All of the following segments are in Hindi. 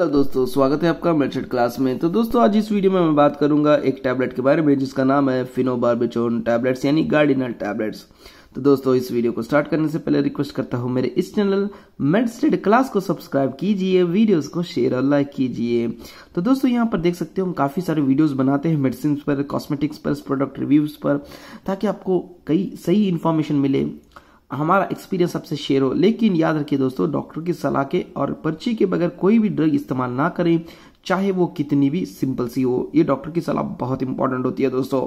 हेलो दोस्तों स्वागत है आपका मेडसेट क्लास में तो दोस्तों आज इस वीडियो में मैं बात करूंगा एक टैबलेट के बारे में जिसका नाम है फिनोबार्बिचोन टैबलेट्स यानी गार्डिनल टैबलेट्स तो दोस्तों इस वीडियो को स्टार्ट करने से पहले रिक्वेस्ट करता हूं मेरे इस चैनल मेडिस्टेड क्लास को सब्सक्राइब कीजिए वीडियोस को शेयर और लाइक कीजिए तो दोस्तों यहां पर देख सकते हो हम काफ़ी सारे वीडियोस बनाते हैं मेडिसिन पर कॉस्मेटिक्स पर प्रोडक्ट रिव्यूज पर ताकि आपको कई सही इन्फॉर्मेशन मिले हमारा एक्सपीरियंस आपसे शेयर हो लेकिन याद रखिए दोस्तों डॉक्टर की सलाह के और पर्ची के बगैर कोई भी ड्रग इस्तेमाल ना करें चाहे वो कितनी भी सिंपल सी हो ये डॉक्टर की सलाह बहुत इंपॉर्टेंट होती है दोस्तों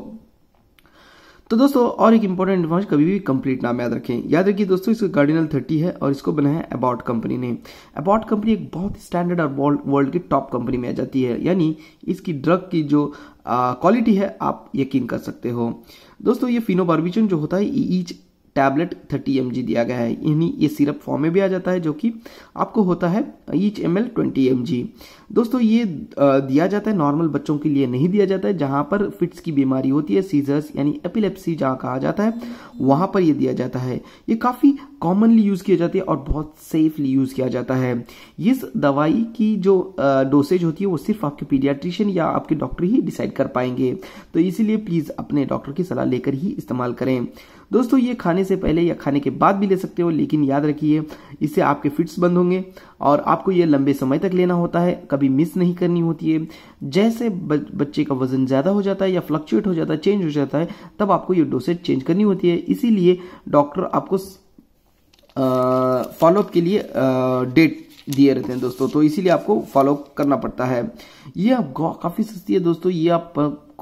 तो दोस्तों और एक इंपॉर्टेंट इन्फॉर्मेशन कभी भी कंप्लीट नाम याद रखें याद रखिए दोस्तों इसको गार्डिनल थर्टी है और इसको बनाया है अबाउट कंपनी ने अबाउट कंपनी एक बहुत स्टैंडर्ड और वर्ल्ड की टॉप कंपनी में आ जाती है यानी इसकी ड्रग की जो क्वालिटी है आप यकीन कर सकते हो दोस्तों ये फिनोबार्बिजन जो होता है ईच टैबलेट 30 एम दिया गया है यानी ये सिरप फॉर्म में भी आ जाता है जो कि आपको होता है each M L twenty M दोस्तों ये दिया जाता है नॉर्मल बच्चों के लिए नहीं दिया जाता है जहाँ पर फिट्स की बीमारी होती है सीजर्स यानी एपिलेप्सी जहाँ कहा जाता है वहाँ पर ये दिया जाता है ये काफ़ी कॉमनली यूज़ किया जाती है और बहुत सेफली यूज़ किया जाता है इस दवाई की जो डोसेज होती है वो सिर्फ आपके पीडियाट्रिशियन या आपके डॉक्टर ही डिसाइड कर पाएंगे तो इसीलिए प्लीज़ अपने डॉक्टर की सलाह लेकर ही इस्तेमाल करें दोस्तों ये खाने खाने से पहले या खाने के बाद भी ले सकते हो लेकिन याद रखिए इससे आपके फिट्स बंद होंगे और आपको ये लंबे समय तक लेना होता है कभी मिस नहीं करनी होती है जैसे बच्चे का वजन ज़्यादा हो जाता है या फ्लक्चुएट हो जाता है चेंज हो जाता है तब आपको ये डोसेज चेंज करनी होती है इसीलिए डॉक्टर आपको फॉलोअप के लिए डेट दिए रहते हैं दोस्तों तो इसीलिए आपको फॉलो करना पड़ता है ये आप काफ़ी सस्ती है दोस्तों ये आप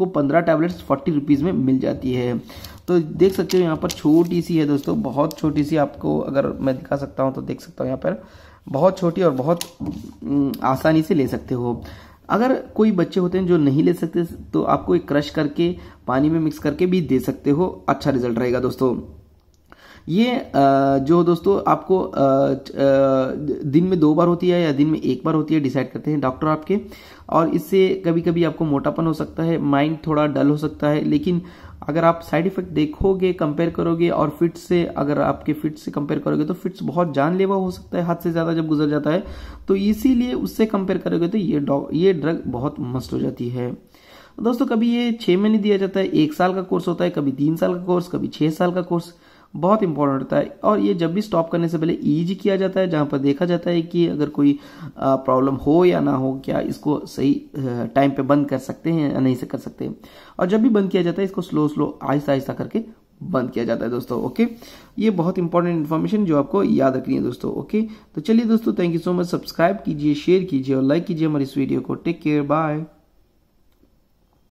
आपको पंद्रह टैबलेट्स फोर्टी रुपीज़ में मिल जाती है तो देख सकते हो यहाँ पर छोटी सी है दोस्तों बहुत छोटी सी आपको अगर मैं दिखा सकता हूँ तो देख सकता हूँ यहाँ पर बहुत छोटी और बहुत आसानी से ले सकते हो अगर कोई बच्चे होते हैं जो नहीं ले सकते तो आपको एक क्रश करके पानी में मिक्स करके भी दे सकते हो अच्छा रिजल्ट रहेगा दोस्तों ये जो दोस्तों आपको दिन में दो बार होती है या दिन में एक बार होती है डिसाइड करते हैं डॉक्टर आपके और इससे कभी कभी आपको मोटापन हो सकता है माइंड थोड़ा डल हो सकता है लेकिन अगर आप साइड इफेक्ट देखोगे कंपेयर करोगे और फिट से अगर आपके फिट से कंपेयर करोगे तो फिट्स बहुत जानलेवा हो सकता है हाथ से ज़्यादा जब गुजर जाता है तो इसीलिए उससे कंपेयर करोगे तो ये ये ड्रग बहुत मस्त हो जाती है दोस्तों कभी ये छह महीने दिया जाता है एक साल का कोर्स होता है कभी तीन साल का कोर्स कभी छह साल का कोर्स बहुत इंपॉर्टेंट होता है और ये जब भी स्टॉप करने से पहले ईजी किया जाता है जहाँ पर देखा जाता है कि अगर कोई प्रॉब्लम हो या ना हो क्या इसको सही टाइम पे बंद कर सकते हैं या नहीं से कर सकते हैं और जब भी बंद किया जाता है इसको स्लो स्लो आहिस्ता आहिस्ता करके बंद किया जाता है दोस्तों ओके ये बहुत इंपॉर्टेंट इन्फॉर्मेशन जो आपको याद रखनी है दोस्तों ओके तो चलिए दोस्तों thank you so much subscribe कीजिए शेयर कीजिए और लाइक कीजिए हमारी इस वीडियो को टेक केयर बाय